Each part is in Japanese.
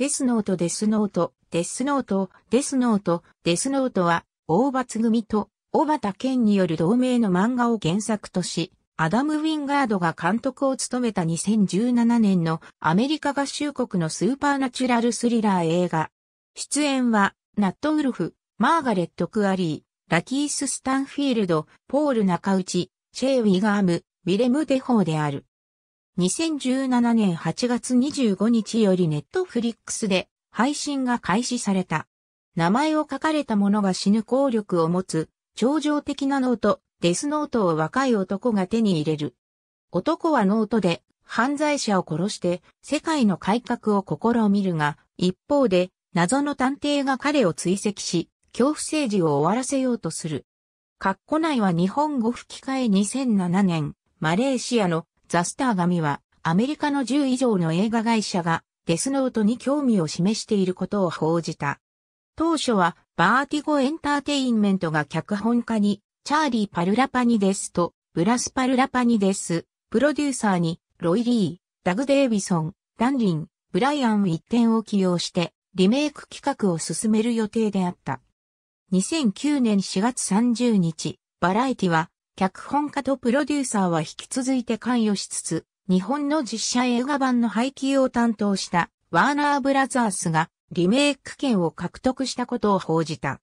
デスノートデスノート、デスノート、デスノート、デスノートは、大抜組と、小畑健による同名の漫画を原作とし、アダム・ウィンガードが監督を務めた2017年のアメリカ合衆国のスーパーナチュラルスリラー映画。出演は、ナット・ウルフ、マーガレット・クアリー、ラキース・スタンフィールド、ポール・中内、シェイ・ウィガーム、ウィレム・デホーである。2017年8月25日よりネットフリックスで配信が開始された。名前を書かれた者が死ぬ効力を持つ、超常的なノート、デスノートを若い男が手に入れる。男はノートで犯罪者を殺して世界の改革を試みるが、一方で謎の探偵が彼を追跡し、恐怖政治を終わらせようとする。カッコ内は日本語吹き替え2007年、マレーシアのザ・スター神は、アメリカの10以上の映画会社が、デスノートに興味を示していることを報じた。当初は、バーティゴエンターテインメントが脚本家に、チャーリー・パルラパニデスと、ブラス・パルラパニデス、プロデューサーに、ロイ・リー、ダグ・デイビソン、ダンリン、ブライアン・ウィッテンを起用して、リメイク企画を進める予定であった。2009年4月30日、バラエティは、脚本家とプロデューサーは引き続いて関与しつつ、日本の実写映画版の配給を担当したワーナーブラザースがリメイク権を獲得したことを報じた。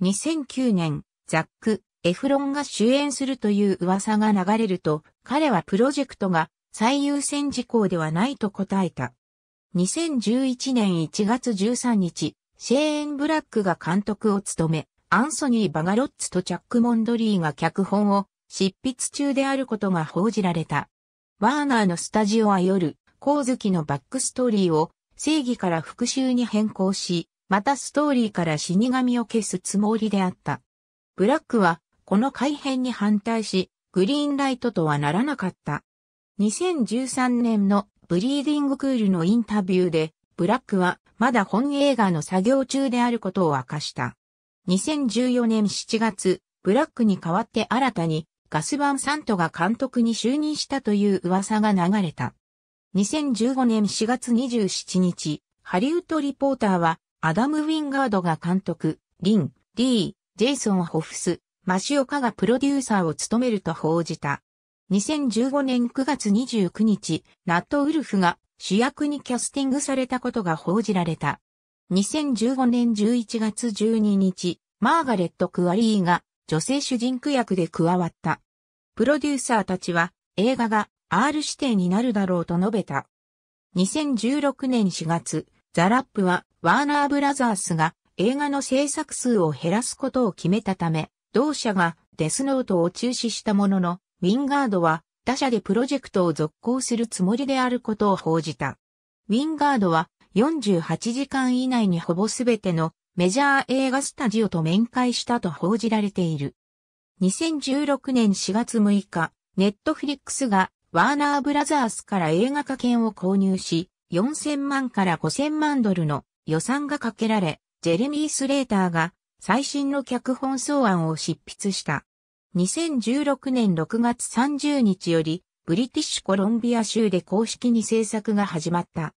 2009年、ザック・エフロンが主演するという噂が流れると、彼はプロジェクトが最優先事項ではないと答えた。2011年1月13日、シェーン・ブラックが監督を務め、アンソニー・バガロッツとチャック・モンドリーが脚本を執筆中であることが報じられた。ワーナーのスタジオは夜、光月のバックストーリーを正義から復讐に変更し、またストーリーから死神を消すつもりであった。ブラックはこの改変に反対し、グリーンライトとはならなかった。2013年のブリーディングクールのインタビューで、ブラックはまだ本映画の作業中であることを明かした。2014年7月、ブラックに代わって新たにガスバン・サントが監督に就任したという噂が流れた。2015年4月27日、ハリウッドリポーターは、アダム・ウィンガードが監督、リン、リー、ジェイソン・ホフス、マシオカがプロデューサーを務めると報じた。2015年9月29日、ナット・ウルフが主役にキャスティングされたことが報じられた。2015年11月12日、マーガレット・クアリーが女性主人公役で加わった。プロデューサーたちは映画が R 指定になるだろうと述べた。2016年4月、ザ・ラップはワーナーブラザースが映画の制作数を減らすことを決めたため、同社がデスノートを中止したものの、ウィンガードは他社でプロジェクトを続行するつもりであることを報じた。ウィンガードは48時間以内にほぼすべてのメジャー映画スタジオと面会したと報じられている。2016年4月6日、ネットフリックスがワーナーブラザースから映画化権を購入し、4000万から5000万ドルの予算がかけられ、ジェレミー・スレーターが最新の脚本草案を執筆した。2016年6月30日より、ブリティッシュコロンビア州で公式に制作が始まった。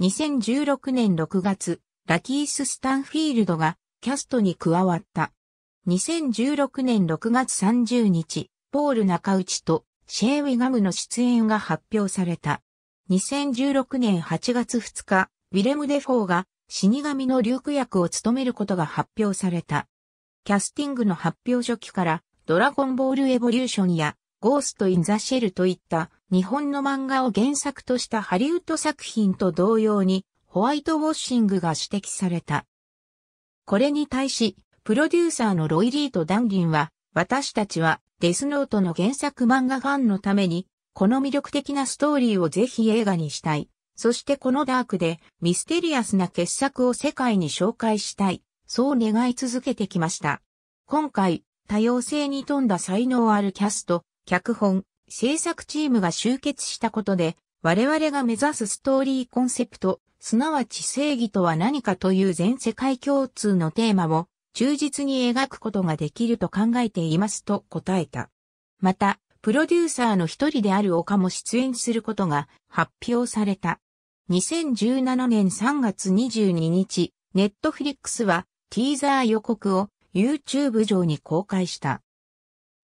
2016年6月、ラキース・スタンフィールドがキャストに加わった。2016年6月30日、ポール中内とシェー・ウィガムの出演が発表された。2016年8月2日、ウィレム・デ・フォーが死神のリューク役を務めることが発表された。キャスティングの発表初期からドラゴンボールエボリューションやゴースト・イン・ザ・シェルといった日本の漫画を原作としたハリウッド作品と同様にホワイトウォッシングが指摘された。これに対し、プロデューサーのロイリーとダンリンは、私たちはデスノートの原作漫画ファンのために、この魅力的なストーリーをぜひ映画にしたい。そしてこのダークでミステリアスな傑作を世界に紹介したい。そう願い続けてきました。今回、多様性に富んだ才能あるキャスト、脚本、制作チームが集結したことで、我々が目指すストーリーコンセプト、すなわち正義とは何かという全世界共通のテーマを忠実に描くことができると考えていますと答えた。また、プロデューサーの一人である岡も出演することが発表された。2017年3月22日、ネットフリックスはティーザー予告を YouTube 上に公開した。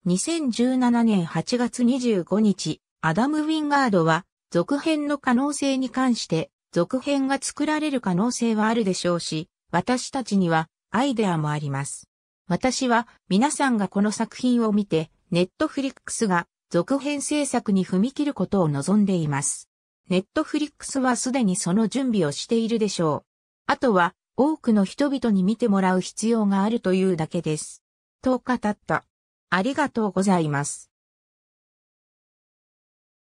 2017年8月25日、アダム・ウィンガードは続編の可能性に関して続編が作られる可能性はあるでしょうし、私たちにはアイデアもあります。私は皆さんがこの作品を見て、ネットフリックスが続編制作に踏み切ることを望んでいます。ネットフリックスはすでにその準備をしているでしょう。あとは多くの人々に見てもらう必要があるというだけです。と語った。ありがとうございます。